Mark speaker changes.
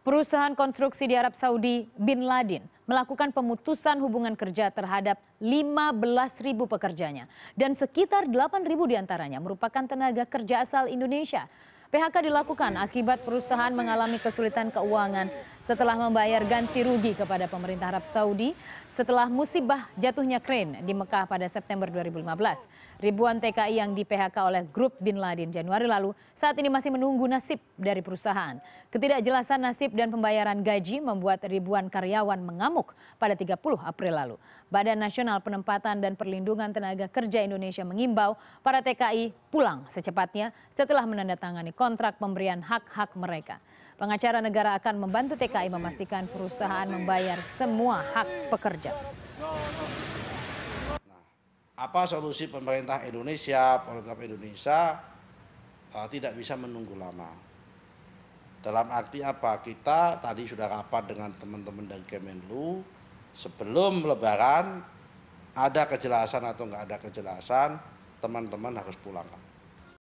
Speaker 1: perusahaan konstruksi di arab saudi bin Laden melakukan pemutusan hubungan kerja terhadap lima ribu pekerjanya dan sekitar delapan diantaranya merupakan tenaga kerja asal indonesia PHK dilakukan akibat perusahaan mengalami kesulitan keuangan setelah membayar ganti rugi kepada pemerintah Arab Saudi setelah musibah jatuhnya krain di Mekah pada September 2015. Ribuan TKI yang di PHK oleh grup Bin Laden Januari lalu saat ini masih menunggu nasib dari perusahaan. Ketidakjelasan nasib dan pembayaran gaji membuat ribuan karyawan mengamuk pada 30 April lalu. Badan Nasional Penempatan dan Perlindungan Tenaga Kerja Indonesia mengimbau para TKI pulang secepatnya setelah menandatangani kontrak pemberian hak-hak mereka. Pengacara negara akan membantu TKI memastikan perusahaan membayar semua hak pekerja.
Speaker 2: Nah, apa solusi pemerintah Indonesia, pemerintah Indonesia uh, tidak bisa menunggu lama. Dalam arti apa? Kita tadi sudah rapat dengan teman-teman dari Kemenlu, sebelum lebaran ada kejelasan atau nggak ada kejelasan, teman-teman harus pulang.